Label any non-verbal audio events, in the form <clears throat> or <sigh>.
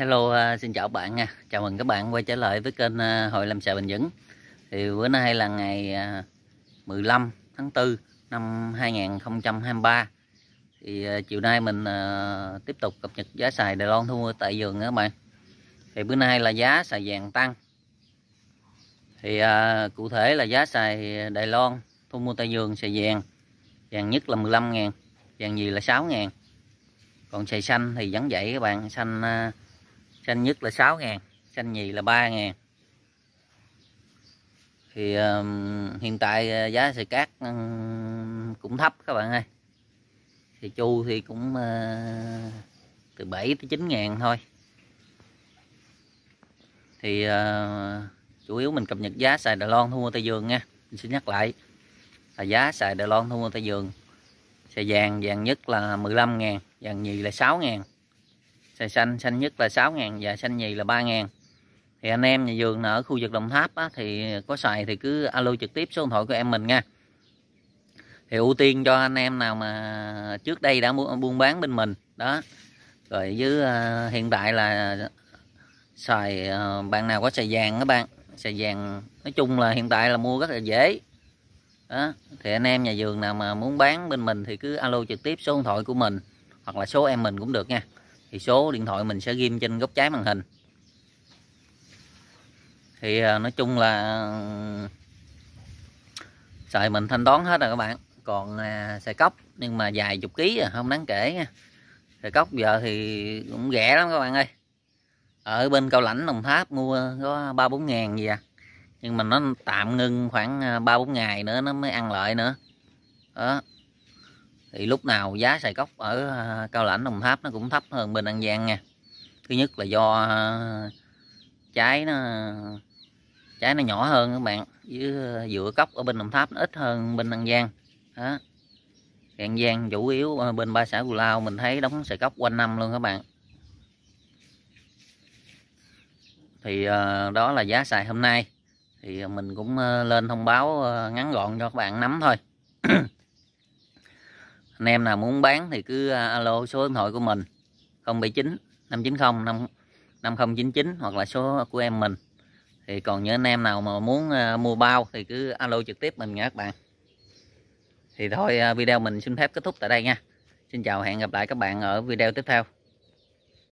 Hello, à, xin chào bạn nha. Chào mừng các bạn quay trở lại với kênh à, Hội làm Xà Bình Vững. Thì bữa nay là ngày 15 à, tháng 4 năm 2023. Thì chiều nay mình tiếp tục cập nhật giá xài Đài Loan thu mua tại vườn các bạn. Thì bữa nay là giá xài vàng tăng. Thì cụ thể là giá xài Đài Loan thu mua tại vườn xài vàng. Vàng nhất là 15 000 vàng gì là 6 000 Còn xài xanh thì vẫn vậy các bạn, xanh xanh nhất là 6 ngàn xanh nhì là 3 ngàn thì uh, hiện tại ờ, giá sợi cát uh, cũng thấp các bạn ơi thì chu thì cũng uh, từ 7 tới 9 ngàn thôi thì uh, chủ yếu mình cập nhật giá xài Đài Loan thu mua tay giường nha mình xin nhắc lại là giá xài Đài Loan thu mua tay giường xài vàng vàng nhất là 15 ngàn vàng nhì là 6 ngàn xài xanh xanh nhất là 6 ngàn và xanh nhì là 3 ngàn thì anh em nhà vườn ở khu vực Đồng Tháp á, thì có xài thì cứ alo trực tiếp số điện thoại của em mình nha thì ưu tiên cho anh em nào mà trước đây đã mua buôn bán bên mình đó rồi với uh, hiện tại là xài uh, bạn nào có xài vàng các bạn xài vàng nói chung là hiện tại là mua rất là dễ đó thì anh em nhà vườn nào mà muốn bán bên mình thì cứ alo trực tiếp số điện thoại của mình hoặc là số em mình cũng được nha thì số điện thoại mình sẽ ghim trên góc trái màn hình thì à, nói chung là xài mình thanh toán hết rồi các bạn còn sợi à, cốc nhưng mà dài chục ký à, không đáng kể nha sợi cốc giờ thì cũng rẻ lắm các bạn ơi ở bên cao lãnh đồng tháp mua có ba bốn ngàn gì à nhưng mà nó tạm ngưng khoảng ba bốn ngày nữa nó mới ăn lợi nữa đó thì lúc nào giá sài cốc ở ờ, cao lãnh đồng tháp nó cũng thấp hơn bên an giang nha thứ nhất là do ờ, trái nó trái nó nhỏ hơn các bạn với ờ, dựa cốc ở bên đồng tháp nó ít hơn bên an giang đó an giang chủ yếu bên ba xã cù lao mình thấy đóng sài cốc quanh năm luôn các bạn thì đó là giá xài hôm nay thì mình cũng lên thông báo ngắn gọn cho các bạn nắm thôi <clears throat> anh em nào muốn bán thì cứ à, alo số điện thoại của mình 079 590 5 5099 hoặc là số của em mình thì còn nhớ anh em nào mà muốn à, mua bao thì cứ alo trực tiếp mình nha các bạn thì thôi à, video mình xin phép kết thúc tại đây nha xin chào hẹn gặp lại các bạn ở video tiếp theo